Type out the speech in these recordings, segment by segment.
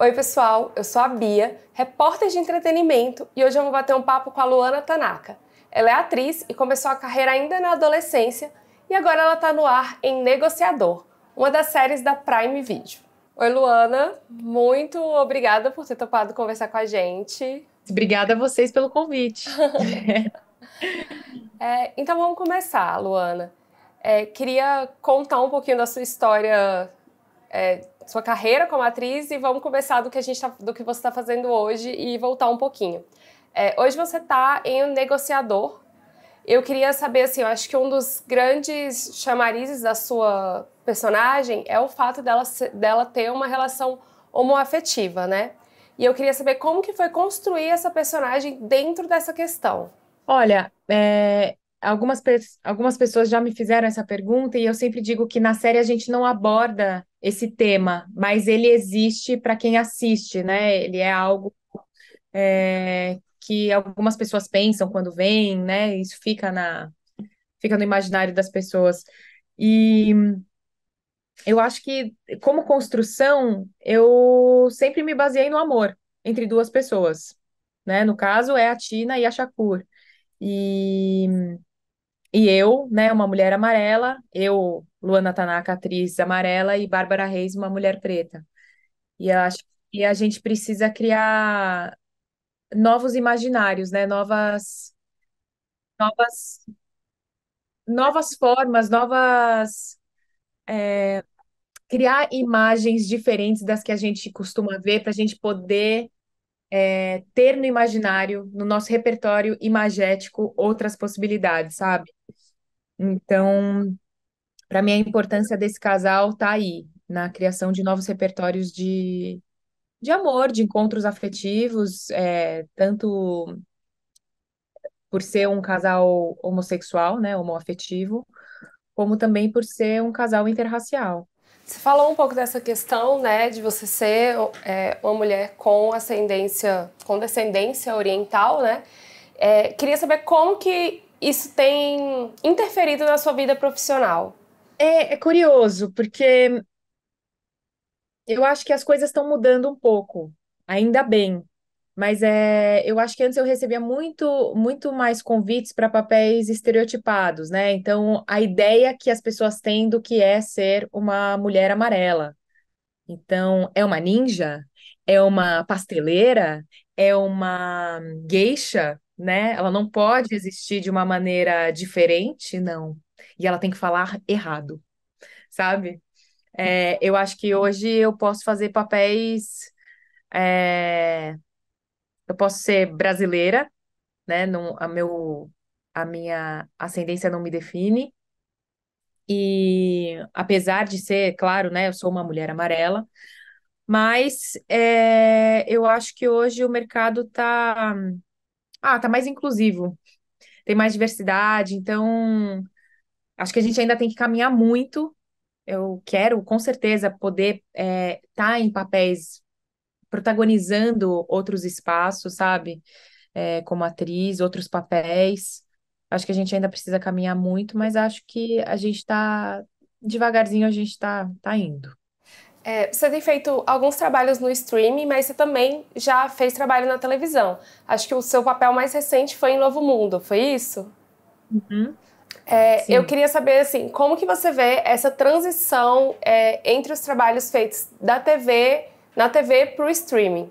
Oi, pessoal, eu sou a Bia, repórter de entretenimento, e hoje eu vou bater um papo com a Luana Tanaka. Ela é atriz e começou a carreira ainda na adolescência, e agora ela está no ar em Negociador, uma das séries da Prime Video. Oi, Luana, muito obrigada por ter topado conversar com a gente. Obrigada a vocês pelo convite. é, então vamos começar, Luana. É, queria contar um pouquinho da sua história é, sua carreira como atriz e vamos começar do que a gente tá, do que você está fazendo hoje e voltar um pouquinho. É, hoje você está em um negociador. Eu queria saber assim, eu acho que um dos grandes chamarizes da sua personagem é o fato dela dela ter uma relação homoafetiva, né? E eu queria saber como que foi construir essa personagem dentro dessa questão. Olha, é, algumas, algumas pessoas já me fizeram essa pergunta e eu sempre digo que na série a gente não aborda esse tema, mas ele existe para quem assiste, né? Ele é algo é, que algumas pessoas pensam quando vêm, né? Isso fica na fica no imaginário das pessoas. E eu acho que como construção, eu sempre me baseei no amor entre duas pessoas, né? No caso é a Tina e a Shakur. E e eu, né, uma mulher amarela, eu Luana Tanaka, tá atriz amarela, e Bárbara Reis, uma mulher preta. E acho que a gente precisa criar novos imaginários, né? Novas, novas, novas formas, novas é, criar imagens diferentes das que a gente costuma ver para a gente poder é, ter no imaginário, no nosso repertório imagético, outras possibilidades, sabe? Então, para mim a importância desse casal tá aí, na criação de novos repertórios de, de amor, de encontros afetivos, é, tanto por ser um casal homossexual, né, homoafetivo, como também por ser um casal interracial. Você falou um pouco dessa questão, né, de você ser é, uma mulher com ascendência, com descendência oriental, né? É, queria saber como que isso tem interferido na sua vida profissional. É, é curioso, porque eu acho que as coisas estão mudando um pouco, ainda bem. Mas é, eu acho que antes eu recebia muito, muito mais convites para papéis estereotipados, né? Então, a ideia que as pessoas têm do que é ser uma mulher amarela. Então, é uma ninja? É uma pasteleira? É uma geisha, né? Ela não pode existir de uma maneira diferente, não. E ela tem que falar errado, sabe? É, eu acho que hoje eu posso fazer papéis. É, eu posso ser brasileira, né? Não, a, meu, a minha ascendência não me define. E apesar de ser, claro, né? Eu sou uma mulher amarela, mas é, eu acho que hoje o mercado tá, ah, tá mais inclusivo, tem mais diversidade, então Acho que a gente ainda tem que caminhar muito. Eu quero, com certeza, poder estar é, tá em papéis protagonizando outros espaços, sabe? É, como atriz, outros papéis. Acho que a gente ainda precisa caminhar muito, mas acho que a gente está devagarzinho, a gente está tá indo. É, você tem feito alguns trabalhos no streaming, mas você também já fez trabalho na televisão. Acho que o seu papel mais recente foi em Novo Mundo, foi isso? Uhum. É, eu queria saber, assim, como que você vê essa transição é, entre os trabalhos feitos da TV, na TV para o streaming?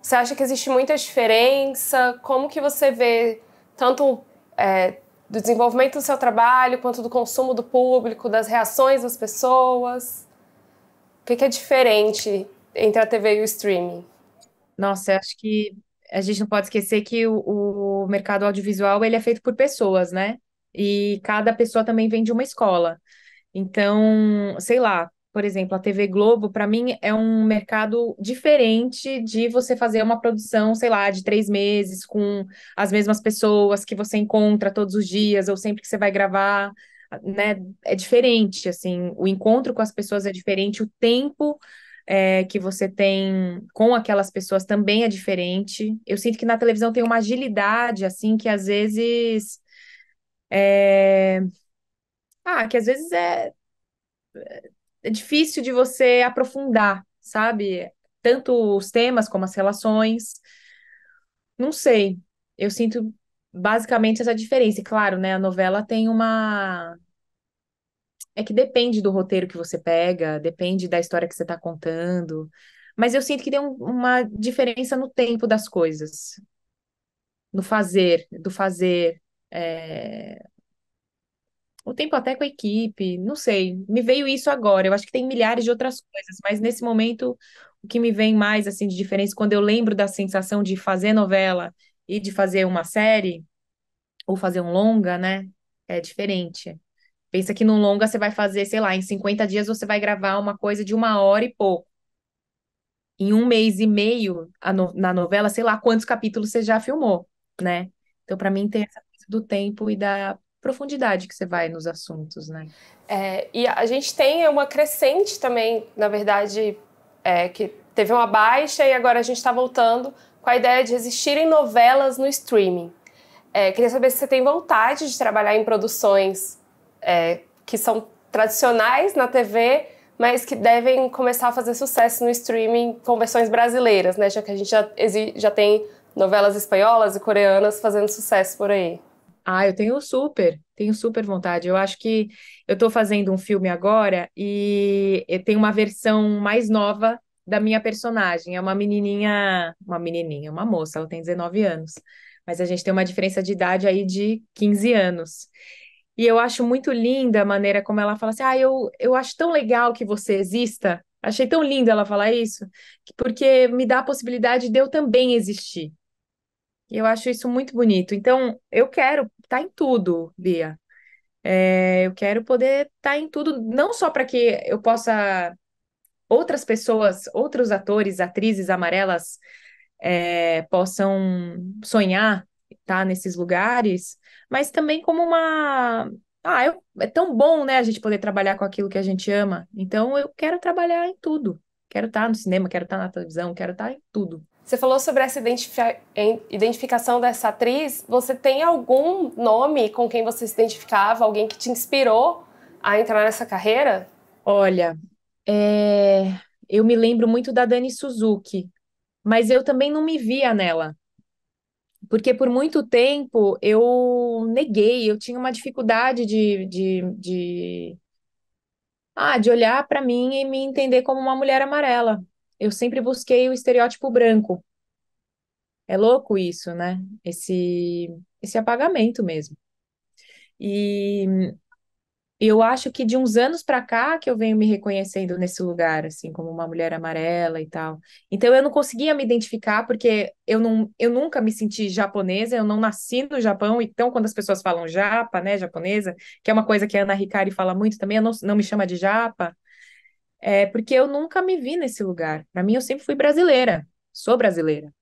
Você acha que existe muita diferença? Como que você vê tanto é, do desenvolvimento do seu trabalho, quanto do consumo do público, das reações das pessoas? O que, que é diferente entre a TV e o streaming? Nossa, eu acho que a gente não pode esquecer que o, o mercado audiovisual ele é feito por pessoas, né? e cada pessoa também vem de uma escola. Então, sei lá, por exemplo, a TV Globo, para mim, é um mercado diferente de você fazer uma produção, sei lá, de três meses com as mesmas pessoas que você encontra todos os dias ou sempre que você vai gravar. Né, é diferente, assim, o encontro com as pessoas é diferente, o tempo é, que você tem com aquelas pessoas também é diferente. Eu sinto que na televisão tem uma agilidade, assim, que às vezes é... Ah, que às vezes é... é difícil de você aprofundar, sabe? Tanto os temas como as relações. Não sei. Eu sinto basicamente essa diferença. E claro, né? A novela tem uma. É que depende do roteiro que você pega, depende da história que você está contando. Mas eu sinto que tem um, uma diferença no tempo das coisas, no fazer, do fazer é, o tempo até com a equipe, não sei, me veio isso agora. Eu acho que tem milhares de outras coisas, mas nesse momento o que me vem mais assim de diferença quando eu lembro da sensação de fazer novela e de fazer uma série ou fazer um longa, né? É diferente. Pensa que num longa você vai fazer, sei lá, em 50 dias você vai gravar uma coisa de uma hora e pouco. Em um mês e meio no... na novela, sei lá quantos capítulos você já filmou, né? Então, para mim, tem essa do tempo e da profundidade que você vai nos assuntos, né? É, e a gente tem uma crescente também, na verdade, é, que teve uma baixa e agora a gente está voltando com a ideia de existirem novelas no streaming. É, queria saber se você tem vontade de trabalhar em produções é, que são tradicionais na TV, mas que devem começar a fazer sucesso no streaming com versões brasileiras, né? Já que a gente já, já tem novelas espanholas e coreanas fazendo sucesso por aí. Ah, eu tenho super, tenho super vontade. Eu acho que eu estou fazendo um filme agora e tem uma versão mais nova da minha personagem. É uma menininha, uma menininha, uma moça, ela tem 19 anos. Mas a gente tem uma diferença de idade aí de 15 anos. E eu acho muito linda a maneira como ela fala assim: ah, eu, eu acho tão legal que você exista. Achei tão lindo ela falar isso, porque me dá a possibilidade de eu também existir. E eu acho isso muito bonito. Então, eu quero estar tá em tudo, Bia. É, eu quero poder estar tá em tudo, não só para que eu possa outras pessoas, outros atores, atrizes amarelas é, possam sonhar estar tá, nesses lugares, mas também como uma ah, eu, é tão bom, né, a gente poder trabalhar com aquilo que a gente ama. Então eu quero trabalhar em tudo. Quero estar tá no cinema, quero estar tá na televisão, quero estar tá em tudo. Você falou sobre essa identificação dessa atriz. Você tem algum nome com quem você se identificava, alguém que te inspirou a entrar nessa carreira? Olha, é... eu me lembro muito da Dani Suzuki, mas eu também não me via nela. Porque por muito tempo eu neguei, eu tinha uma dificuldade de, de, de... Ah, de olhar para mim e me entender como uma mulher amarela eu sempre busquei o estereótipo branco. É louco isso, né? Esse, esse apagamento mesmo. E eu acho que de uns anos para cá que eu venho me reconhecendo nesse lugar, assim, como uma mulher amarela e tal. Então eu não conseguia me identificar porque eu, não, eu nunca me senti japonesa, eu não nasci no Japão, então quando as pessoas falam japa, né, japonesa, que é uma coisa que a Ana Ricari fala muito também, eu não, não me chama de japa, é, porque eu nunca me vi nesse lugar. Para mim, eu sempre fui brasileira, sou brasileira,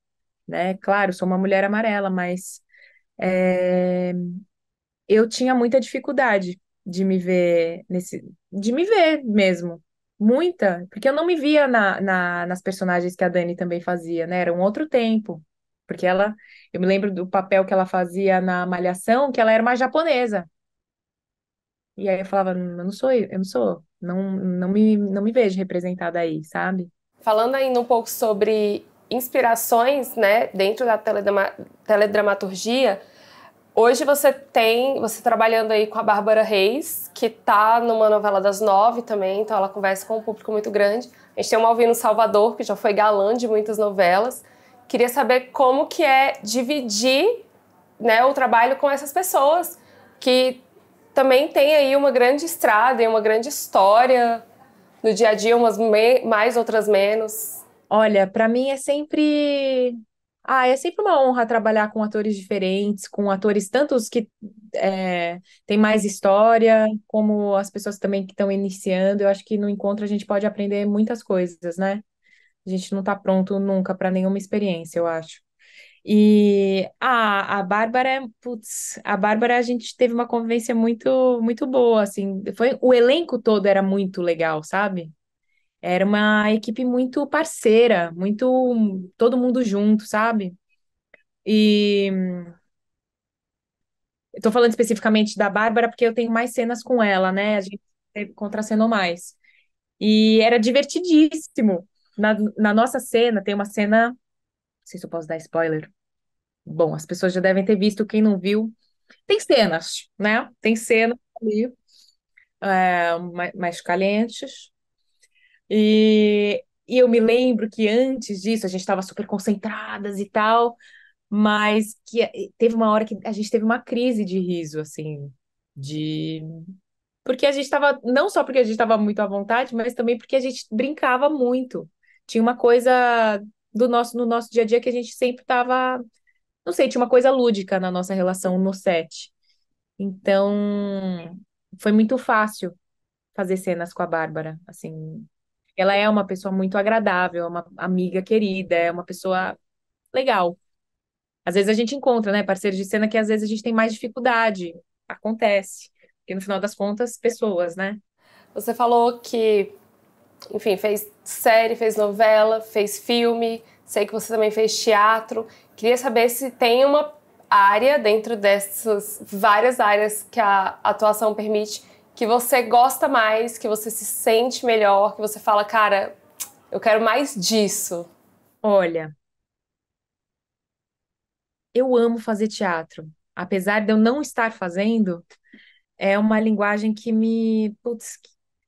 né? Claro, sou uma mulher amarela, mas é, eu tinha muita dificuldade de me ver nesse, de me ver mesmo, muita, porque eu não me via na, na, nas personagens que a Dani também fazia, né? Era um outro tempo, porque ela, eu me lembro do papel que ela fazia na Malhação, que ela era uma japonesa. E aí eu falava, hum, eu não sou, eu não sou não, não, me, não me vejo representada aí, sabe? Falando ainda um pouco sobre inspirações, né, dentro da teledrama teledramaturgia, hoje você tem, você trabalhando aí com a Bárbara Reis, que tá numa novela das nove também, então ela conversa com um público muito grande. A gente tem uma ouvindo Salvador, que já foi galã de muitas novelas. Queria saber como que é dividir, né, o trabalho com essas pessoas que também tem aí uma grande estrada e uma grande história no dia a dia, umas mais, outras menos. Olha, para mim é sempre. Ah, é sempre uma honra trabalhar com atores diferentes, com atores tantos que é, têm mais história, como as pessoas também que estão iniciando. Eu acho que no encontro a gente pode aprender muitas coisas, né? A gente não está pronto nunca para nenhuma experiência, eu acho. E a, ah, a Bárbara, putz, a Bárbara a gente teve uma convivência muito muito boa, assim, foi o elenco todo era muito legal, sabe? Era uma equipe muito parceira, muito todo mundo junto, sabe? E estou falando especificamente da Bárbara porque eu tenho mais cenas com ela, né? A gente contracenou mais. E era divertidíssimo. Na, na nossa cena tem uma cena não sei se eu posso dar spoiler. Bom, as pessoas já devem ter visto, quem não viu. Tem cenas, né? Tem cenas ali é, mais calientes. E, e eu me lembro que antes disso a gente estava super concentradas e tal, mas que teve uma hora que a gente teve uma crise de riso, assim, de. Porque a gente estava, não só porque a gente estava muito à vontade, mas também porque a gente brincava muito. Tinha uma coisa do nosso, no nosso dia a dia que a gente sempre estava, não sei, tinha uma coisa lúdica na nossa relação no set. Então, foi muito fácil fazer cenas com a Bárbara, assim. Ela é uma pessoa muito agradável, é uma amiga querida, é uma pessoa legal. Às vezes a gente encontra, né, parceiros de cena que às vezes a gente tem mais dificuldade. Acontece. Porque no final das contas, pessoas, né? Você falou que enfim, fez série, fez novela, fez filme, sei que você também fez teatro. Queria saber se tem uma área dentro dessas várias áreas que a atuação permite que você gosta mais, que você se sente melhor, que você fala, cara, eu quero mais disso. Olha, eu amo fazer teatro. Apesar de eu não estar fazendo, é uma linguagem que me, putz,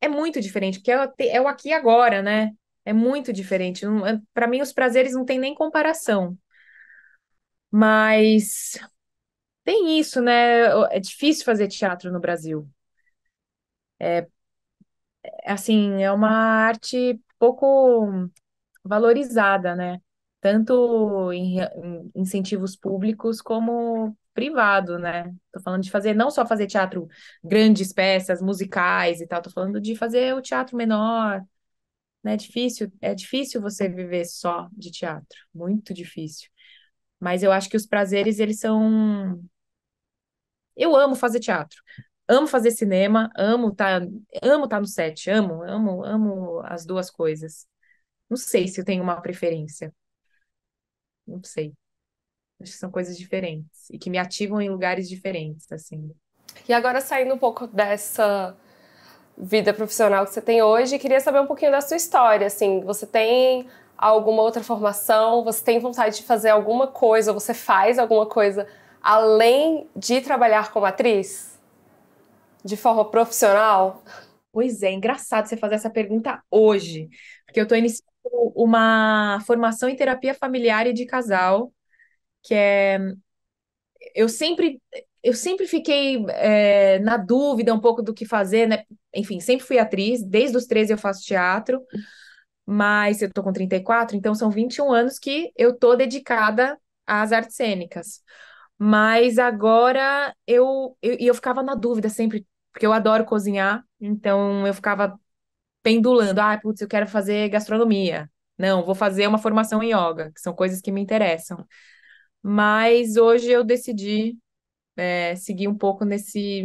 é muito diferente, porque é, é, o aqui e agora, né? É muito diferente. É, Para mim, os prazeres não tem nem comparação. Mas tem isso, né? É difícil fazer teatro no Brasil. É, é, assim, é uma arte pouco valorizada, né? Tanto em, em incentivos públicos como privado, né? Tô falando de fazer não só fazer teatro grandes peças musicais e tal, tô falando de fazer o teatro menor. Né? É difícil, é difícil você viver só de teatro, muito difícil. Mas eu acho que os prazeres eles são Eu amo fazer teatro. Amo fazer cinema, amo tá, amo tá no set, amo, amo, amo as duas coisas. Não sei se eu tenho uma preferência. Não sei. Acho que são coisas diferentes e que me ativam em lugares diferentes, assim. E agora saindo um pouco dessa vida profissional que você tem hoje, queria saber um pouquinho da sua história, assim, você tem alguma outra formação, você tem vontade de fazer alguma coisa, você faz alguma coisa além de trabalhar como atriz? De forma profissional? Pois é, engraçado você fazer essa pergunta hoje, porque eu estou iniciando uma formação em terapia familiar e de casal que é eu sempre eu sempre fiquei é, na dúvida um pouco do que fazer, né? Enfim, sempre fui atriz, desde os 13 eu faço teatro, mas eu tô com 34, então são 21 anos que eu tô dedicada às artes cênicas. Mas agora eu, eu, eu ficava na dúvida sempre, porque eu adoro cozinhar, então eu ficava pendulando, ah, putz, eu quero fazer gastronomia. Não, vou fazer uma formação em yoga, que são coisas que me interessam. Mas hoje eu decidi é, seguir um pouco nesse.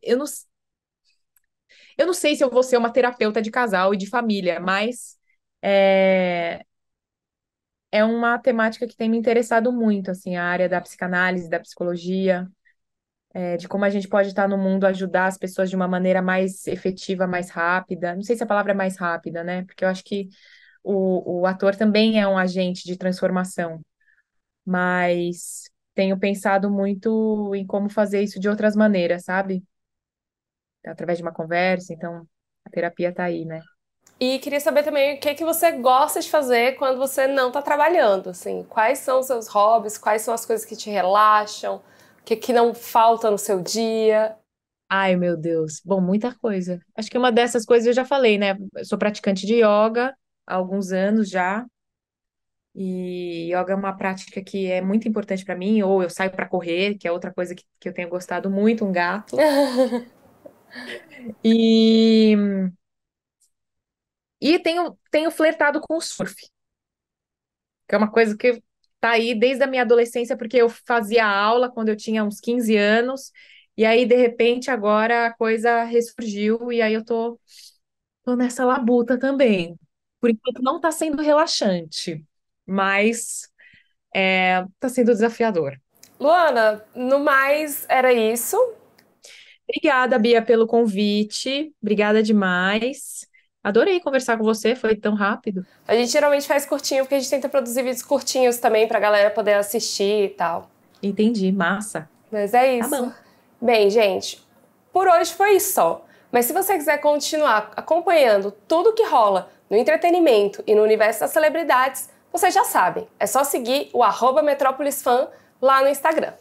Eu não, eu não sei se eu vou ser uma terapeuta de casal e de família, mas é, é uma temática que tem me interessado muito, assim, a área da psicanálise, da psicologia, é, de como a gente pode estar no mundo ajudar as pessoas de uma maneira mais efetiva, mais rápida. Não sei se a palavra é mais rápida, né? Porque eu acho que o, o ator também é um agente de transformação mas tenho pensado muito em como fazer isso de outras maneiras, sabe? Através de uma conversa, então a terapia tá aí, né? E queria saber também o que, é que você gosta de fazer quando você não está trabalhando, assim. Quais são os seus hobbies? Quais são as coisas que te relaxam? O que, é que não falta no seu dia? Ai, meu Deus. Bom, muita coisa. Acho que uma dessas coisas eu já falei, né? Eu sou praticante de yoga há alguns anos já. E yoga é uma prática que é muito importante para mim, ou eu saio para correr, que é outra coisa que, que eu tenho gostado muito, um gato. e e tenho, tenho flertado com o surf, que é uma coisa que tá aí desde a minha adolescência, porque eu fazia aula quando eu tinha uns 15 anos, e aí, de repente, agora a coisa ressurgiu, e aí eu tô, tô nessa labuta também. Por enquanto, não tá sendo relaxante mas está é, sendo desafiador. Luana, no mais era isso. Obrigada, Bia, pelo convite. Obrigada demais. Adorei conversar com você, foi tão rápido. A gente geralmente faz curtinho, porque a gente tenta produzir vídeos curtinhos também para a galera poder assistir e tal. Entendi, massa. Mas é tá isso. Tá bom. Bem, gente, por hoje foi só. Mas se você quiser continuar acompanhando tudo que rola no entretenimento e no universo das celebridades, vocês já sabem, é só seguir o arroba Metrópolis Fan lá no Instagram.